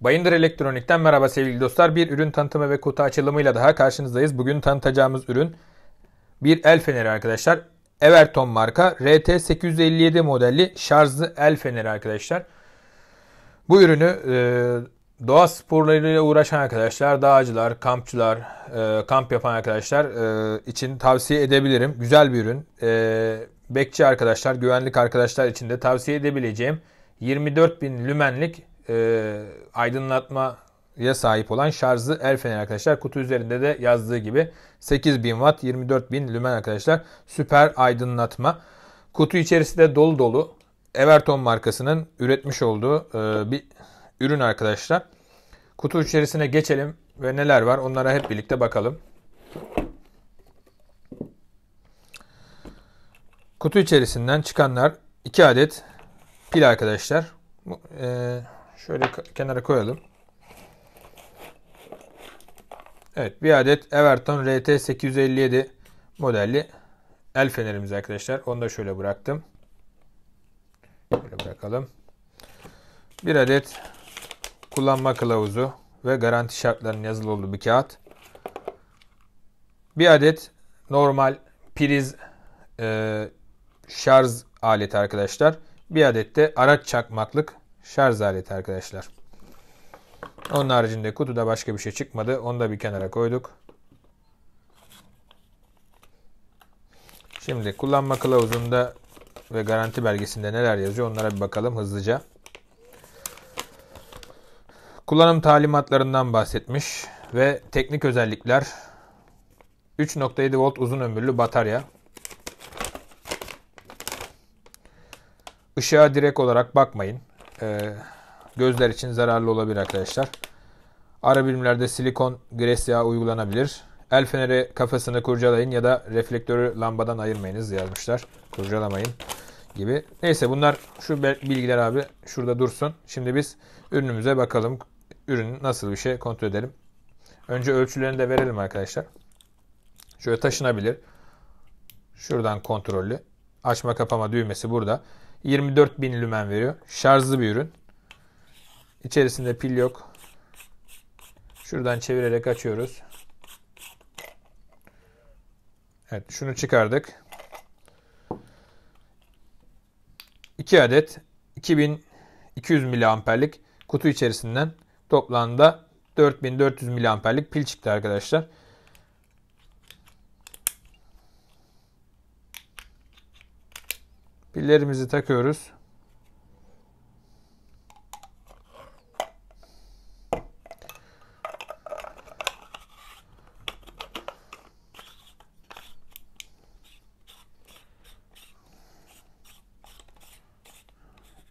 Bayındır Elektronik'ten merhaba sevgili dostlar. Bir ürün tanıtımı ve kutu açılımıyla daha karşınızdayız. Bugün tanıtacağımız ürün bir el feneri arkadaşlar. Everton marka RT857 modelli şarjlı el feneri arkadaşlar. Bu ürünü e, doğa sporlarıyla uğraşan arkadaşlar, dağcılar, kampçılar, e, kamp yapan arkadaşlar e, için tavsiye edebilirim. Güzel bir ürün. E, bekçi arkadaşlar, güvenlik arkadaşlar için de tavsiye edebileceğim 24.000 lümenlik e, aydınlatmaya sahip olan şarjlı el feneri arkadaşlar. Kutu üzerinde de yazdığı gibi 8000 watt 24000 lümen arkadaşlar. Süper aydınlatma. Kutu içerisinde dolu dolu. Everton markasının üretmiş olduğu e, bir ürün arkadaşlar. Kutu içerisine geçelim ve neler var onlara hep birlikte bakalım. Kutu içerisinden çıkanlar 2 adet pil arkadaşlar. Ee, Şöyle kenara koyalım. Evet bir adet Everton RT857 modelli el fenerimiz arkadaşlar. Onu da şöyle bıraktım. Şöyle bırakalım. Bir adet kullanma kılavuzu ve garanti şartlarının yazılı olduğu bir kağıt. Bir adet normal priz e, şarj aleti arkadaşlar. Bir adet de araç çakmaklık şarj aleti arkadaşlar. Onun haricinde kutuda başka bir şey çıkmadı. Onu da bir kenara koyduk. Şimdi kullanma kılavuzunda ve garanti belgesinde neler yazıyor onlara bir bakalım hızlıca. Kullanım talimatlarından bahsetmiş ve teknik özellikler 3.7 volt uzun ömürlü batarya. Işığa direkt olarak bakmayın e, gözler için zararlı olabilir arkadaşlar. Ara birimlerde silikon gres yağı uygulanabilir. El feneri kafasını kurcalayın ya da reflektörü lambadan ayırmayınız yazmışlar. Kurcalamayın gibi. Neyse bunlar şu bilgiler abi şurada dursun. Şimdi biz ürünümüze bakalım. Ürün nasıl bir şey kontrol edelim. Önce ölçülerini de verelim arkadaşlar. Şöyle taşınabilir. Şuradan kontrollü. Açma kapama düğmesi burada. 24 bin lümen veriyor. Şarjlı bir ürün. İçerisinde pil yok. Şuradan çevirerek açıyoruz. Evet şunu çıkardık. 2 adet 2200 miliamperlik kutu içerisinden toplamda 4400 miliamperlik pil çıktı arkadaşlar. Pillerimizi takıyoruz.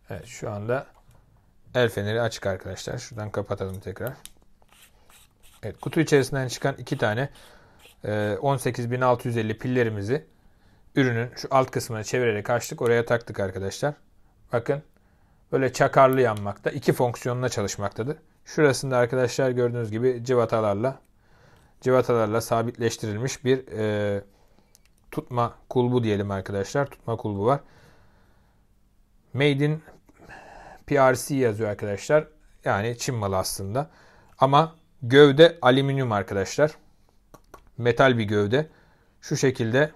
Evet şu anda el feneri açık arkadaşlar. Şuradan kapatalım tekrar. Evet kutu içerisinden çıkan iki tane 18.650 e, pillerimizi ürünün şu alt kısmını çevirerek açtık. Oraya taktık arkadaşlar. Bakın böyle çakarlı yanmakta. iki fonksiyonla çalışmaktadır. Şurasında arkadaşlar gördüğünüz gibi civatalarla civatalarla sabitleştirilmiş bir e, tutma kulbu diyelim arkadaşlar. Tutma kulbu var. Made in PRC yazıyor arkadaşlar. Yani Çin malı aslında. Ama gövde alüminyum arkadaşlar. Metal bir gövde. Şu şekilde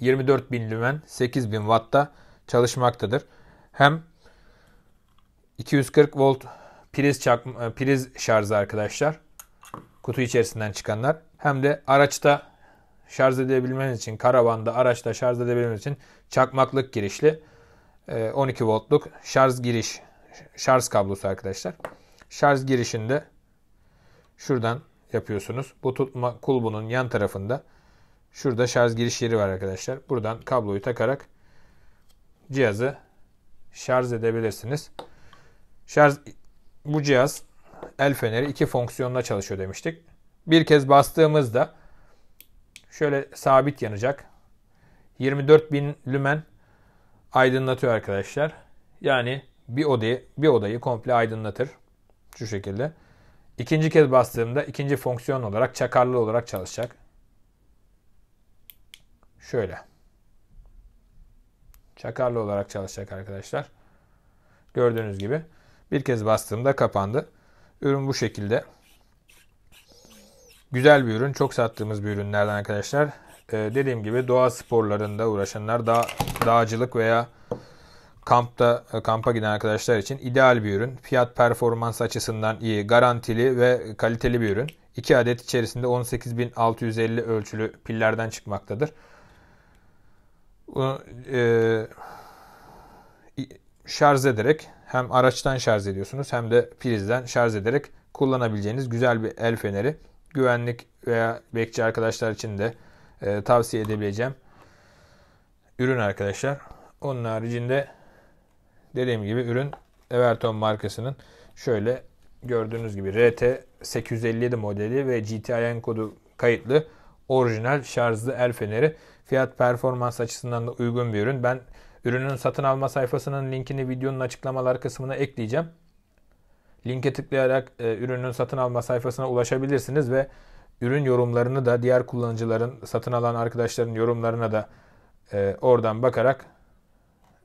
24 bin lümen 8 bin wattta çalışmaktadır. Hem 240 volt priz, çakma, e, priz şarjı arkadaşlar. Kutu içerisinden çıkanlar. Hem de araçta şarj edebilmeniz için, karavanda araçta şarj edebilmeniz için çakmaklık girişli 12 e, voltluk şarj giriş, şarj kablosu arkadaşlar. Şarj girişinde şuradan yapıyorsunuz. Bu tutma kulbunun yan tarafında Şurada şarj giriş yeri var arkadaşlar. Buradan kabloyu takarak cihazı şarj edebilirsiniz. Şarj bu cihaz el feneri iki fonksiyonla çalışıyor demiştik. Bir kez bastığımızda şöyle sabit yanacak. 24.000 lümen aydınlatıyor arkadaşlar. Yani bir odayı bir odayı komple aydınlatır şu şekilde. İkinci kez bastığımda ikinci fonksiyon olarak çakarlı olarak çalışacak. Şöyle. Çakarlı olarak çalışacak arkadaşlar. Gördüğünüz gibi bir kez bastığımda kapandı. Ürün bu şekilde. Güzel bir ürün. Çok sattığımız bir ürünlerden arkadaşlar. Ee, dediğim gibi doğa sporlarında uğraşanlar dağ, dağcılık veya kampta e, kampa giden arkadaşlar için ideal bir ürün. Fiyat performans açısından iyi, garantili ve kaliteli bir ürün. 2 adet içerisinde 18.650 ölçülü pillerden çıkmaktadır. E, şarj ederek hem araçtan şarj ediyorsunuz hem de prizden şarj ederek kullanabileceğiniz güzel bir el feneri. Güvenlik veya bekçi arkadaşlar için de e, tavsiye edebileceğim ürün arkadaşlar. Onun haricinde dediğim gibi ürün Everton markasının şöyle gördüğünüz gibi RT 857 modeli ve GTIN kodu kayıtlı orijinal şarjlı el feneri fiyat performans açısından da uygun bir ürün. Ben ürünün satın alma sayfasının linkini videonun açıklamalar kısmına ekleyeceğim. Linke tıklayarak e, ürünün satın alma sayfasına ulaşabilirsiniz ve ürün yorumlarını da diğer kullanıcıların, satın alan arkadaşların yorumlarına da e, oradan bakarak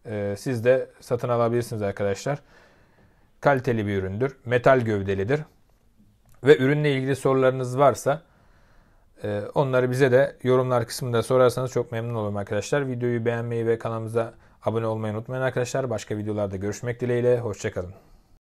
e, siz de satın alabilirsiniz arkadaşlar. Kaliteli bir üründür. Metal gövdelidir. Ve ürünle ilgili sorularınız varsa ee, onları bize de yorumlar kısmında sorarsanız çok memnun olurum arkadaşlar. Videoyu beğenmeyi ve kanalımıza abone olmayı unutmayın arkadaşlar. Başka videolarda görüşmek dileğiyle. Hoşçakalın.